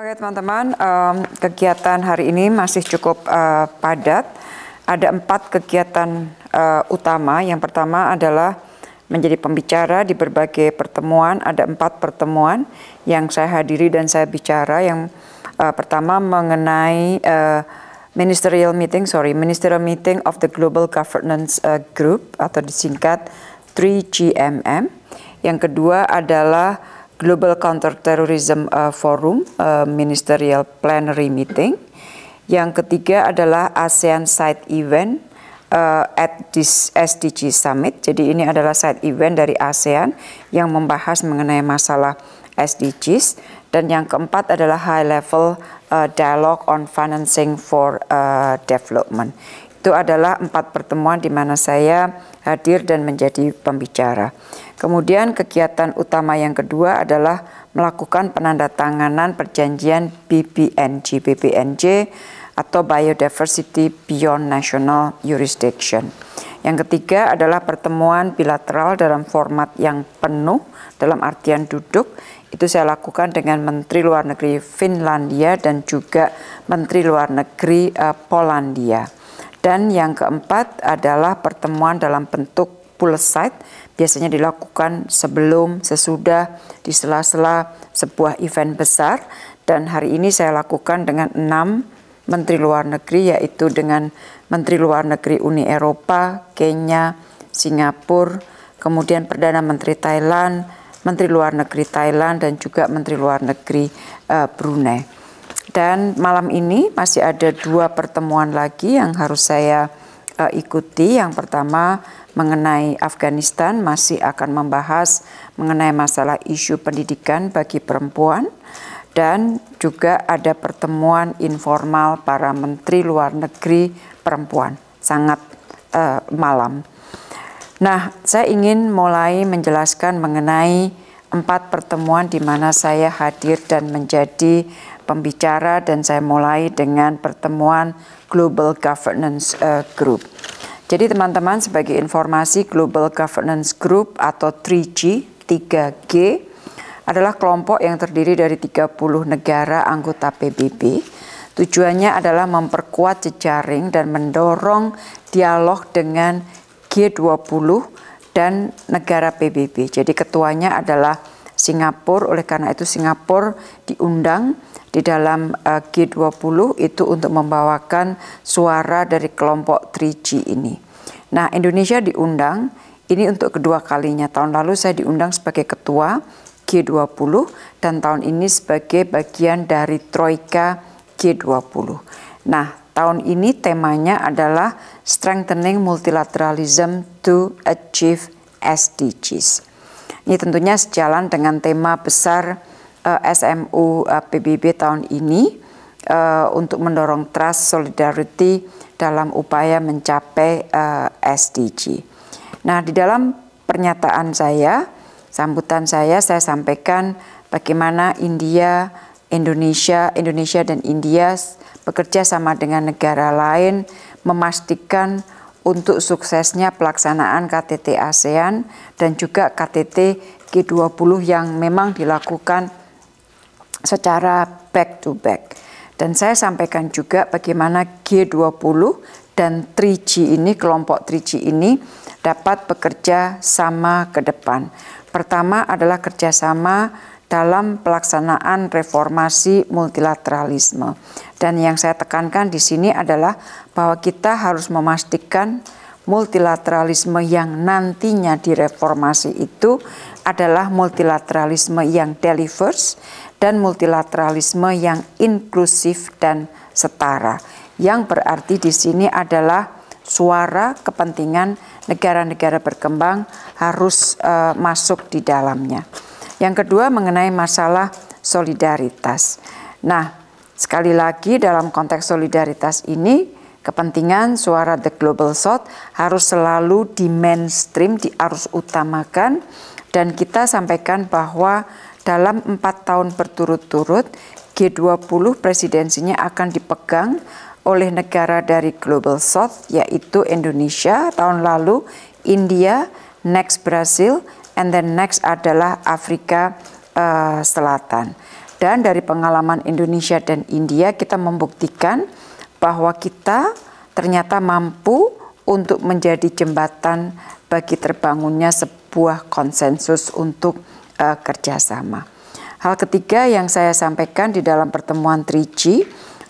Oke teman-teman, kegiatan hari ini masih cukup eh, padat. Ada empat kegiatan eh, utama. Yang pertama adalah menjadi pembicara di berbagai pertemuan. Ada empat pertemuan yang saya hadiri dan saya bicara. Yang eh, pertama mengenai ministerial meeting, sorry, ministerial meeting of the Global Governance Group atau disingkat 3GMM. Yang kedua adalah Global Counterterrorism eh, Forum eh, Ministerial Plenary Meeting. Yang ketiga adalah ASEAN Side Event uh, at this SDG Summit. Jadi ini adalah side event dari ASEAN yang membahas mengenai masalah SDGs. Dan yang keempat adalah High Level uh, Dialogue on Financing for uh, Development itu adalah empat pertemuan di mana saya hadir dan menjadi pembicara. Kemudian kegiatan utama yang kedua adalah melakukan penandatanganan perjanjian bbnj BBNJ atau Biodiversity Beyond National Jurisdiction. Yang ketiga adalah pertemuan bilateral dalam format yang penuh dalam artian duduk. Itu saya lakukan dengan Menteri Luar Negeri Finlandia dan juga Menteri Luar Negeri uh, Polandia. Dan yang keempat adalah pertemuan dalam bentuk poolside biasanya dilakukan sebelum, sesudah, di sela-sela sebuah event besar dan hari ini saya lakukan dengan enam Menteri Luar Negeri yaitu dengan Menteri Luar Negeri Uni Eropa, Kenya, Singapura, kemudian Perdana Menteri Thailand, Menteri Luar Negeri Thailand dan juga Menteri Luar Negeri uh, Brunei. Dan malam ini masih ada dua pertemuan lagi yang harus saya uh, ikuti. Yang pertama mengenai Afghanistan masih akan membahas mengenai masalah isu pendidikan bagi perempuan dan juga ada pertemuan informal para menteri luar negeri perempuan sangat uh, malam. Nah, saya ingin mulai menjelaskan mengenai empat pertemuan di mana saya hadir dan menjadi pembicara dan saya mulai dengan pertemuan Global Governance uh, Group. Jadi teman-teman sebagai informasi Global Governance Group atau 3G, 3G adalah kelompok yang terdiri dari 30 negara anggota PBB. Tujuannya adalah memperkuat jejaring dan mendorong dialog dengan G20 dan negara PBB. Jadi ketuanya adalah Singapura, oleh karena itu Singapura diundang di dalam eh, G20 itu untuk membawakan suara dari kelompok 3G ini. Nah, Indonesia diundang ini untuk kedua kalinya. Tahun lalu saya diundang sebagai ketua G20 dan tahun ini sebagai bagian dari Troika G20. Nah, tahun ini temanya adalah Strengthening Multilateralism to Achieve SDGs. Ini tentunya sejalan dengan tema besar uh, eh, SMU uh, eh, PBB tahun ini uh, untuk mendorong trust solidarity dalam upaya mencapai uh, SDG. Nah, di dalam pernyataan saya, sambutan saya saya sampaikan bagaimana India, Indonesia, Indonesia dan India bekerja sama dengan negara lain memastikan untuk suksesnya pelaksanaan KTT ASEAN dan juga KTT G20 yang memang dilakukan secara back to back. Dan saya sampaikan juga bagaimana G20 dan 3G ini, kelompok 3G ini dapat bekerja sama ke depan. Pertama adalah kerjasama dalam pelaksanaan reformasi multilateralisme. Dan yang saya tekankan di sini adalah bahwa kita harus memastikan multilateralisme yang nantinya direformasi itu adalah multilateralisme yang delivers dan multilateralisme yang inklusif dan setara. Yang berarti di sini adalah suara kepentingan negara-negara berkembang harus e, masuk di dalamnya. Yang kedua mengenai masalah solidaritas. Nah, sekali lagi dalam konteks solidaritas ini kepentingan suara the global south harus selalu di mainstream, di arus utamakan dan kita sampaikan bahwa dalam empat tahun berturut-turut G20 presidensinya akan dipegang oleh negara dari Global South yaitu Indonesia tahun lalu, India, next Brazil, and then next adalah Afrika uh, Selatan. Dan dari pengalaman Indonesia dan India kita membuktikan bahwa kita ternyata mampu untuk menjadi jembatan bagi terbangunnya sebuah konsensus untuk uh, kerjasama. Hal ketiga yang saya sampaikan di dalam pertemuan 3G uh,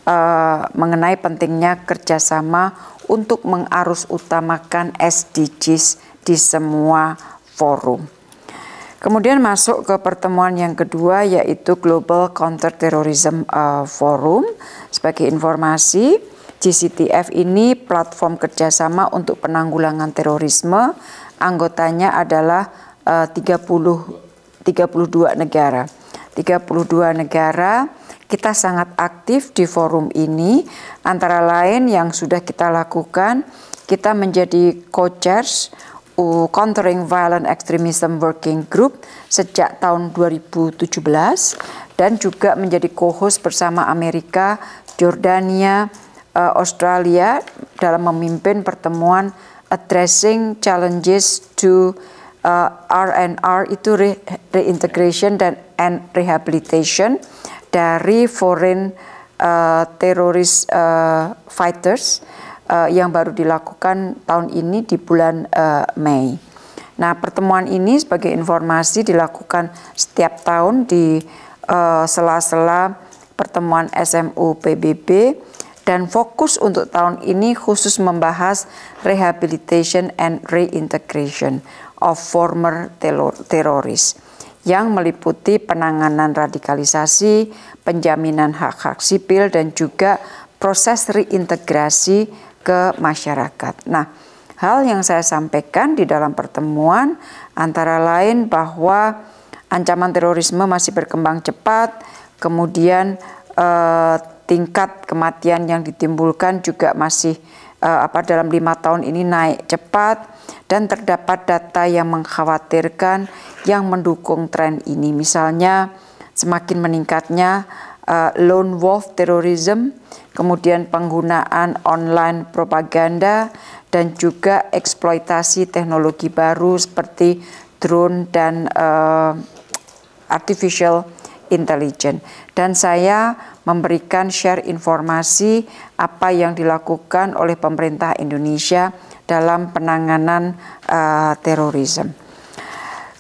eh, mengenai pentingnya kerjasama untuk mengarus utamakan SDGs di semua forum. Kemudian masuk ke pertemuan yang kedua yaitu Global Counterterrorism uh, Forum. Sebagai informasi, GCTF ini platform kerjasama untuk penanggulangan terorisme. Anggotanya adalah uh, 30 32 negara. 32 negara kita sangat aktif di forum ini antara lain yang sudah kita lakukan kita menjadi co-chairs Countering Violent Extremism Working Group sejak tahun 2017 dan juga menjadi co-host bersama Amerika, Jordania, eh, Australia dalam memimpin pertemuan Addressing Challenges to uh, R&R itu re reintegration dan and rehabilitation dari foreign uh, terrorist uh, fighters uh, yang baru dilakukan tahun ini di bulan uh, Mei. Nah, pertemuan ini sebagai informasi dilakukan setiap tahun di uh, sela-sela uh, pertemuan SMU PBB dan fokus untuk tahun ini khusus membahas rehabilitation and reintegration of former teroris yang meliputi penanganan radikalisasi, penjaminan hak-hak sipil dan juga proses reintegrasi ke masyarakat. Nah, hal yang saya sampaikan di dalam pertemuan antara lain bahwa ancaman terorisme masih berkembang cepat, kemudian eh, tingkat kematian yang ditimbulkan juga masih eh, apa dalam lima tahun ini naik cepat, dan terdapat data yang mengkhawatirkan yang mendukung tren ini. Misalnya semakin meningkatnya uh, lone wolf terrorism, kemudian penggunaan online propaganda dan juga eksploitasi teknologi baru seperti drone dan uh, artificial intelligence. Dan saya memberikan share informasi apa yang dilakukan oleh pemerintah Indonesia dalam penanganan uh, terorisme.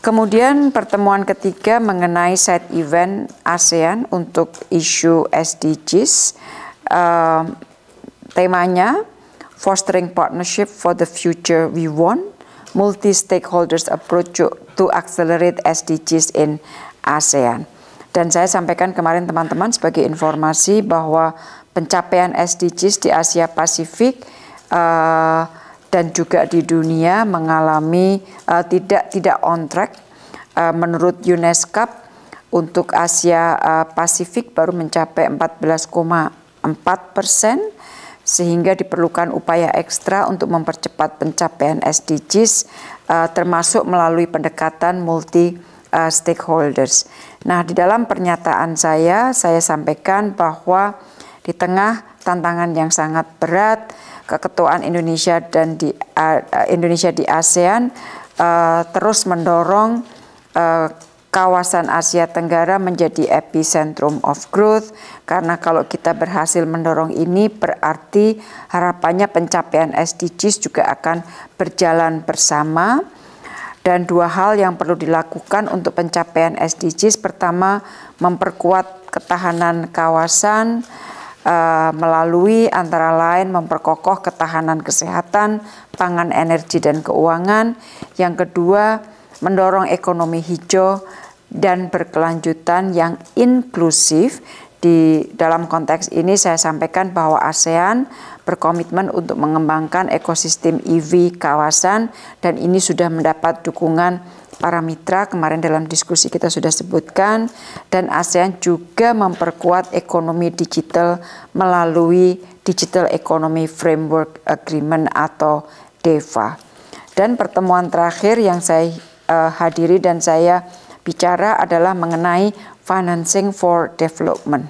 Kemudian pertemuan ketiga mengenai side event ASEAN untuk isu SDGs, uh, eh, temanya Fostering Partnership for the Future We Want, Multi-Stakeholders Approach to Accelerate SDGs in ASEAN. Dan saya sampaikan kemarin teman-teman sebagai informasi bahwa pencapaian SDGs di Asia Pasifik uh, dan juga di dunia mengalami uh, tidak tidak on track uh, menurut UNESCO untuk Asia uh, Pasifik baru mencapai 14,4 persen sehingga diperlukan upaya ekstra untuk mempercepat pencapaian SDGs uh, termasuk melalui pendekatan multi uh, stakeholders. Nah, di dalam pernyataan saya saya sampaikan bahwa di tengah tantangan yang sangat berat keketuaan Indonesia dan di uh, Indonesia di ASEAN uh, terus mendorong uh, kawasan Asia Tenggara menjadi epicentrum of growth karena kalau kita berhasil mendorong ini berarti harapannya pencapaian SDGs juga akan berjalan bersama dan dua hal yang perlu dilakukan untuk pencapaian SDGs pertama memperkuat ketahanan kawasan uh, melalui antara lain memperkokoh ketahanan kesehatan, pangan, energi dan keuangan. Yang kedua, mendorong ekonomi hijau dan berkelanjutan yang inklusif. Di dalam konteks ini saya sampaikan bahwa ASEAN berkomitmen untuk mengembangkan ekosistem EV kawasan dan ini sudah mendapat dukungan para mitra kemarin dalam diskusi kita sudah sebutkan dan ASEAN juga memperkuat ekonomi digital melalui Digital Economy Framework Agreement atau DEVA. Dan pertemuan terakhir yang saya uh, hadiri dan saya bicara adalah mengenai financing for development.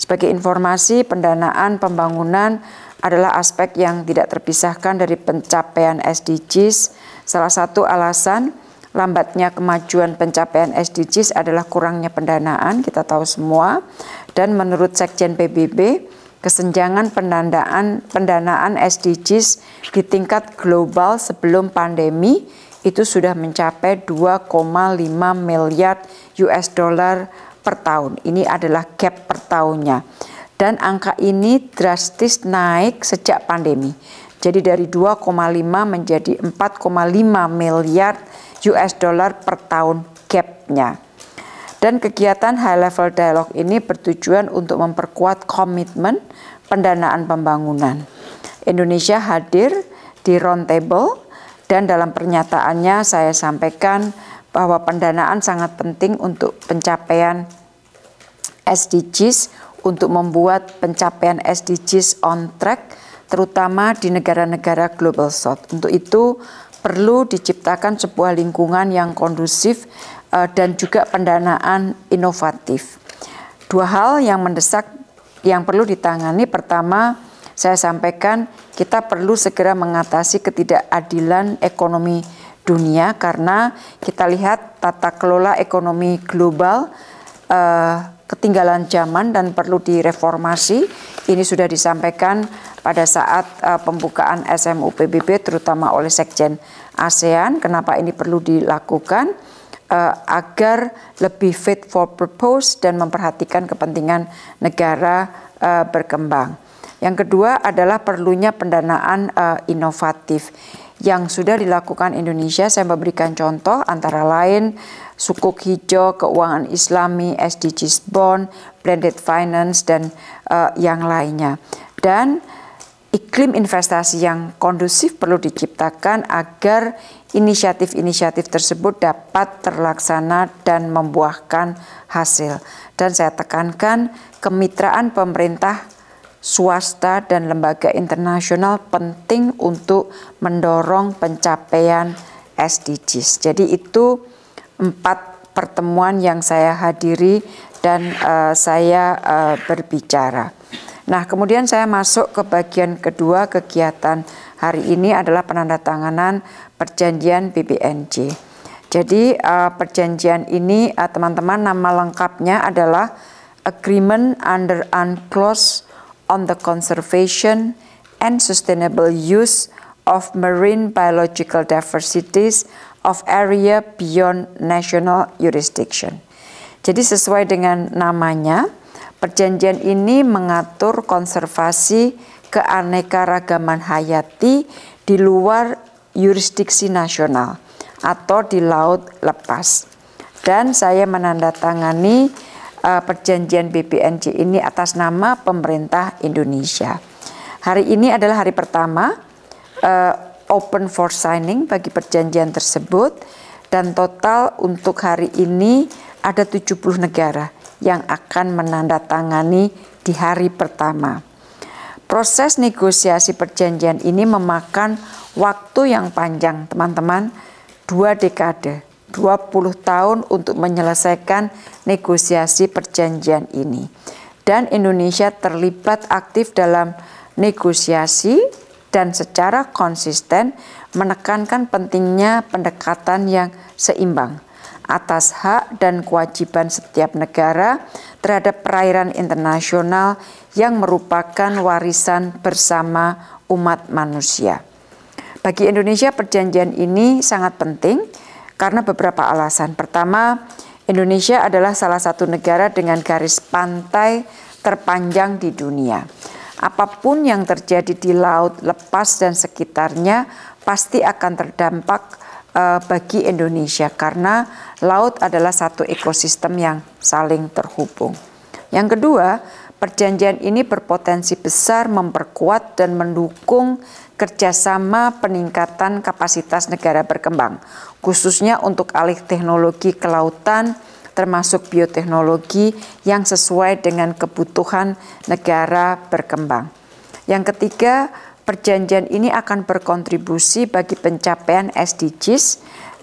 Sebagai informasi, pendanaan pembangunan adalah aspek yang tidak terpisahkan dari pencapaian SDGs. Salah satu alasan lambatnya kemajuan pencapaian SDGs adalah kurangnya pendanaan, kita tahu semua. Dan menurut Sekjen PBB, kesenjangan pendanaan pendanaan SDGs di tingkat global sebelum pandemi itu sudah mencapai 2,5 miliar US dollar per tahun. Ini adalah gap per tahunnya. Dan angka ini drastis naik sejak pandemi. Jadi dari 2,5 menjadi 4,5 miliar US dollar per tahun gapnya. Dan kegiatan high level dialog ini bertujuan untuk memperkuat komitmen pendanaan pembangunan. Indonesia hadir di roundtable dan dalam pernyataannya saya sampaikan bahwa pendanaan sangat penting untuk pencapaian SDGs untuk membuat pencapaian SDGs on track terutama di negara-negara Global South. Untuk itu perlu diciptakan sebuah lingkungan yang kondusif uh, dan juga pendanaan inovatif. Dua hal yang mendesak yang perlu ditangani pertama saya sampaikan kita perlu segera mengatasi ketidakadilan ekonomi dunia karena kita lihat tata kelola ekonomi global uh, ketinggalan zaman dan perlu direformasi ini sudah disampaikan pada saat uh, pembukaan SMU PBB terutama oleh Sekjen ASEAN. Kenapa ini perlu dilakukan? Uh, agar lebih fit for purpose dan memperhatikan kepentingan negara uh, berkembang. Yang kedua adalah perlunya pendanaan uh, inovatif yang sudah dilakukan Indonesia. Saya memberikan contoh antara lain sukuk hijau, keuangan islami, SDGs bond, blended finance dan uh, yang lainnya. Dan iklim investasi yang kondusif perlu diciptakan agar inisiatif-inisiatif tersebut dapat terlaksana dan membuahkan hasil. Dan saya tekankan kemitraan pemerintah swasta dan lembaga internasional penting untuk mendorong pencapaian SDGs. Jadi itu empat pertemuan yang saya hadiri dan uh, saya uh, berbicara. Nah, kemudian saya masuk ke bagian kedua kegiatan hari ini adalah penandatanganan perjanjian BBNJ. Jadi uh, perjanjian ini teman-teman uh, nama lengkapnya adalah Agreement under Unclosed on the conservation and sustainable use of marine biological diversities of area beyond national jurisdiction. Jadi sesuai dengan namanya, perjanjian ini mengatur konservasi keanekaragaman hayati di luar yurisdiksi nasional atau di laut lepas. Dan saya menandatangani uh, perjanjian BPNJ ini atas nama pemerintah Indonesia. Hari ini adalah hari pertama uh, open for signing bagi perjanjian tersebut dan total untuk hari ini ada 70 negara yang akan menandatangani di hari pertama. Proses negosiasi perjanjian ini memakan waktu yang panjang, teman-teman, dua dekade 20 tahun untuk menyelesaikan negosiasi perjanjian ini. Dan Indonesia terlibat aktif dalam negosiasi dan secara konsisten menekankan pentingnya pendekatan yang seimbang atas hak dan kewajiban setiap negara terhadap perairan internasional yang merupakan warisan bersama umat manusia. Bagi Indonesia, perjanjian ini sangat penting karena beberapa alasan. Pertama, Indonesia adalah salah satu negara dengan garis pantai terpanjang di dunia. Apapun yang terjadi di laut lepas dan sekitarnya pasti akan terdampak uh, bagi Indonesia karena laut adalah satu ekosistem yang saling terhubung. Yang kedua, Perjanjian ini berpotensi besar memperkuat dan mendukung kerjasama peningkatan kapasitas negara berkembang, khususnya untuk alih teknologi kelautan, termasuk bioteknologi yang sesuai dengan kebutuhan negara berkembang. Yang ketiga, perjanjian ini akan berkontribusi bagi pencapaian SDGs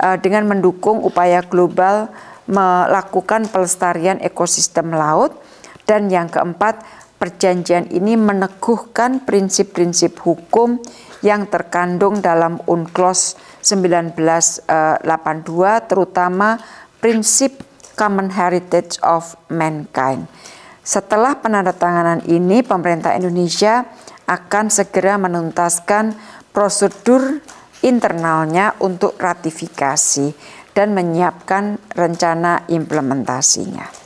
eh, dengan mendukung upaya global melakukan pelestarian ekosistem laut dan yang keempat, perjanjian ini meneguhkan prinsip-prinsip hukum yang terkandung dalam UNCLOS 1982 eh, terutama prinsip Common Heritage of Mankind. Setelah penandatanganan ini, pemerintah Indonesia akan segera menuntaskan prosedur internalnya untuk ratifikasi dan menyiapkan rencana implementasinya.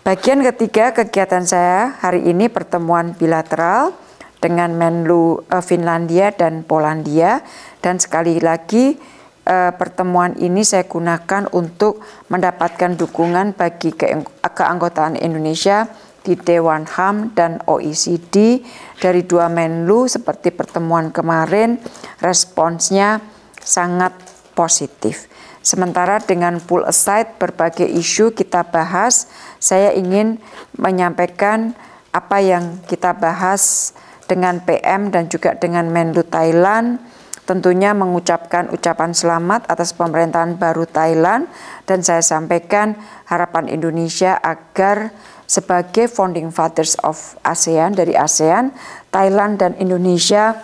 Bagian ketiga kegiatan saya hari ini pertemuan bilateral dengan Menlu eh, Finlandia dan Polandia dan sekali lagi eh, pertemuan ini saya gunakan untuk mendapatkan dukungan bagi keanggotaan Indonesia di Dewan HAM dan OECD dari dua Menlu seperti pertemuan kemarin responsnya sangat positif. Sementara dengan pull aside berbagai isu kita bahas, saya ingin menyampaikan apa yang kita bahas dengan PM dan juga dengan Menlu Thailand tentunya mengucapkan ucapan selamat atas pemerintahan baru Thailand dan saya sampaikan harapan Indonesia agar sebagai founding fathers of ASEAN dari ASEAN, Thailand dan Indonesia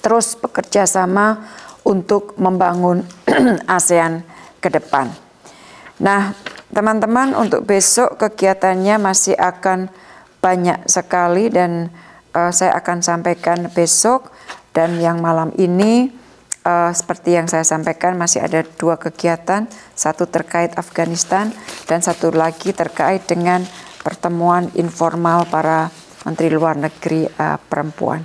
terus bekerja sama untuk membangun ASEAN ke depan. Nah, teman-teman untuk besok kegiatannya masih akan banyak sekali dan uh, saya akan sampaikan besok dan yang malam ini uh, seperti yang saya sampaikan masih ada dua kegiatan, satu terkait Afghanistan dan satu lagi terkait dengan pertemuan informal para menteri luar negeri uh, perempuan.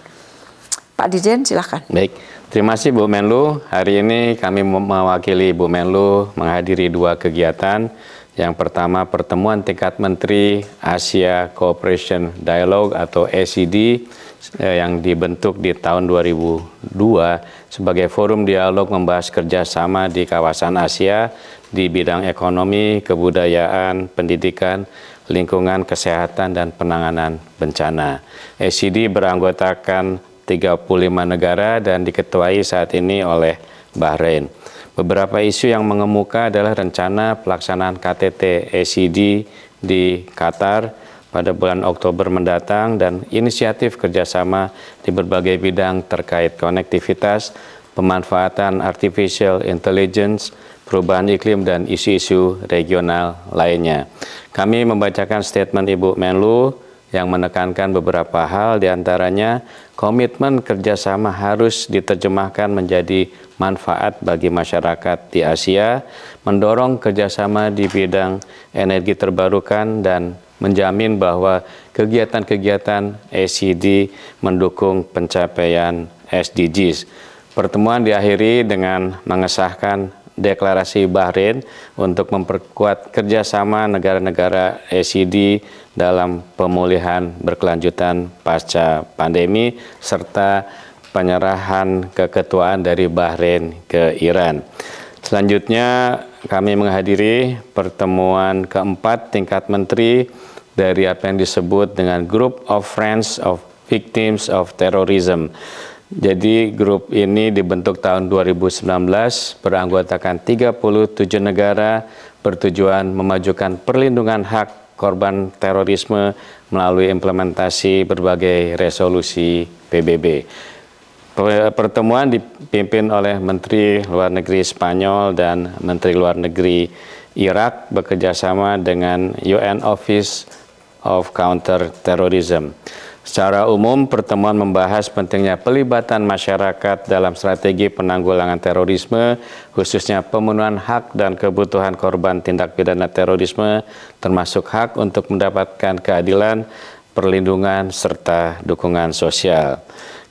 Pak Dirjen silahkan. Baik, terima kasih Bu Menlu. Hari ini kami mewakili Bu Menlu menghadiri dua kegiatan. Yang pertama pertemuan tingkat menteri Asia Cooperation Dialogue atau ACD eh, yang dibentuk di tahun 2002 sebagai forum dialog membahas kerjasama di kawasan Asia di bidang ekonomi, kebudayaan, pendidikan, lingkungan, kesehatan, dan penanganan bencana. ACD beranggotakan 35 negara dan diketuai saat ini oleh Bahrain. Beberapa isu yang mengemuka adalah rencana pelaksanaan KTT ECD di Qatar pada bulan Oktober mendatang dan inisiatif kerjasama di berbagai bidang terkait konektivitas, pemanfaatan artificial intelligence, perubahan iklim, dan isu-isu regional lainnya. Kami membacakan statement Ibu Menlu yang menekankan beberapa hal diantaranya komitmen kerjasama harus diterjemahkan menjadi manfaat bagi masyarakat di Asia, mendorong kerjasama di bidang energi terbarukan dan menjamin bahwa kegiatan-kegiatan ACD mendukung pencapaian SDGs. Pertemuan diakhiri dengan mengesahkan deklarasi Bahrain untuk memperkuat kerjasama negara-negara ECD dalam pemulihan berkelanjutan pasca pandemi serta penyerahan keketuaan dari Bahrain ke Iran. Selanjutnya kami menghadiri pertemuan keempat tingkat menteri dari apa yang disebut dengan Group of Friends of Victims of Terrorism jadi grup ini dibentuk tahun 2019 beranggotakan 37 negara bertujuan memajukan perlindungan hak korban terorisme melalui implementasi berbagai resolusi PBB. Pertemuan dipimpin oleh Menteri Luar Negeri Spanyol dan Menteri Luar Negeri Irak bekerjasama dengan UN Office of Counter Terrorism. Secara umum, pertemuan membahas pentingnya pelibatan masyarakat dalam strategi penanggulangan terorisme, khususnya pemenuhan hak dan kebutuhan korban tindak pidana terorisme, termasuk hak untuk mendapatkan keadilan, perlindungan, serta dukungan sosial.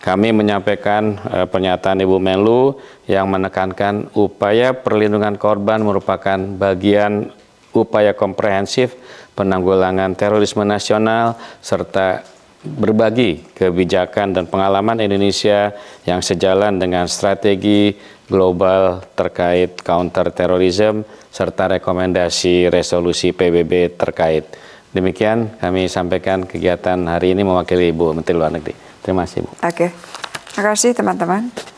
Kami menyampaikan eh, pernyataan Ibu Menlu yang menekankan upaya perlindungan korban merupakan bagian upaya komprehensif penanggulangan terorisme nasional serta berbagi kebijakan dan pengalaman Indonesia yang sejalan dengan strategi global terkait counter terorisme serta rekomendasi resolusi PBB terkait. Demikian kami sampaikan kegiatan hari ini mewakili Ibu Menteri Luar Negeri. Terima kasih, Bu. Oke. Terima kasih teman-teman.